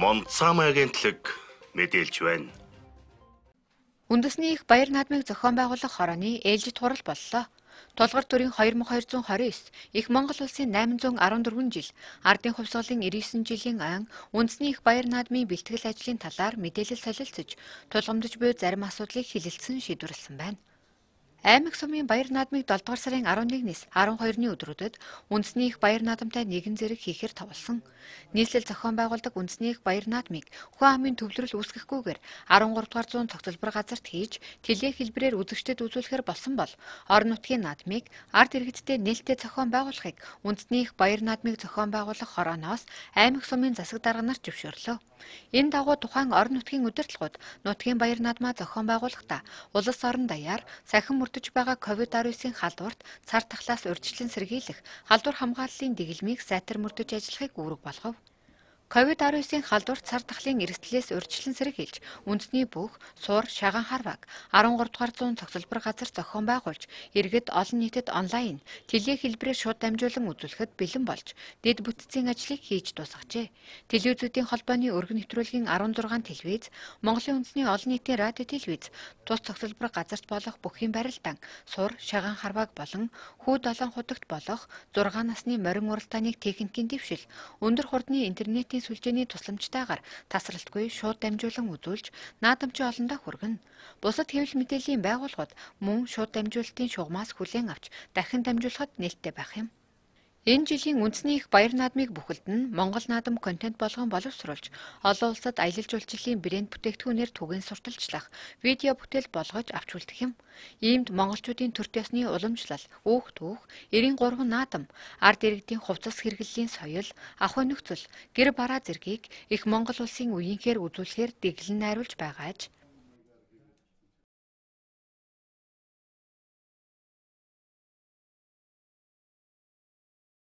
Момцам агентлаг мэдээлж байна. Үндэсний их баяр наадмыг зохион байгуулах хорооны ээлжид хурал боллоо. Тулгар төрийн 2229 их Монгол улсын 814 жил ардын хувьсгалын 99 жилийн ан үндэсний их баяр наадмын бэлтгэл ажлын талаар мэдээлэл солилцож тулгамдж буй зарим асуудлыг хилэлцэн шийдвэрлсэн байна. Аймаг сумын баяр наадмыг 7 дугаар сарын 11-ээс 12-ны өдрүүдэд үндэсний их баяр наадамтай нэгэн зэрэг хийхээр товлсон. Нийслэл зохион байгуулдаг үндэсний их баяр наадмыг хүн амын төвлөрөл үүсгэхгүйгээр 13 дугаар зуун тогтолбор газарт хийж, тэлээ хэлбэрээр үзэгчдэд үзүүлэхээр болсон бол орон нутгийн наадмыг ард иргэдтэй нээлттэй зохион байгуулахыг үндэсний их баяр наадмыг зохион байгуулах хорооноос аймаг сумын засаг дарга нар зөвшөөрлөө. Энэ дагуу тухайн орон нутгийн удирдлагууд нутгийн баяр наадмаа зохион байгуулахдаа улс орон даяар сахин бүрдэж байгаа COVID-19-ийн халдварт цар тахлаас урьдчилан сэргийлэх халдвар хамгааллын дэглэмийг сайтар мөрдөж ажиллахыг үүрэг болгов. COVID-19-ийн халдварт сар дахлын эрсдлээс урьдчилан сэрэг хилж, үндэсний бүх суур, шагаан харваг 13 дугаар зуун цогцлбор газар зохион байгуулж, иргэд олон нийтэд онлайн тэлээ хэлбэрээр шууд дамжуулан үзүүлэхэд бэлэн болж, дэд бүтцийн ажлыг хийж дуусгажээ. Телевизүүдийн холбооны өргөн нэвтрүүлгийн 16 телевиз, Монголын үндэсний олон нийтийн радио телевиз, тус цогцлбор газарт болох бүхий барилдан суур, шагаан харваг болон хүүд олон хутагт болох 6 насны морин уралдааныг техникийн дэвшил, өндөр хурдны интернетийн нийслэлийн сүлжээний тусламжтайгаар тасралтгүй шууд дамжуулан үзүүлж наадамчин олондоо хүргэнэ. Бусад хэвлэл мэдээллийн байгууллагууд мөн шууд дамжуулалтын шугамаас хүлээн авч дахин дамжуулахад нээлттэй байх юм. Энэ жилийн үндэсний их баяр наадмыг бүхэлд нь Монгол наадам контент болгон боловсруулж, олон улсад аялал жуулчлалын брэнд бүтээгдэхүүнээр түгээн сурталчлах, видео бүтээл болгож авч үлдэх юм. Иймд монголчуудын төр төсний уламжлал, өөх түүх, 93 наадам, ард иргэдийн хувцас хэрэглэлийн соёл, ахуй нөхцөл, гэр бараа зэргийг их Монгол улсын үеийнхээр үзүүлэхээр дэглэн найруулж байгаач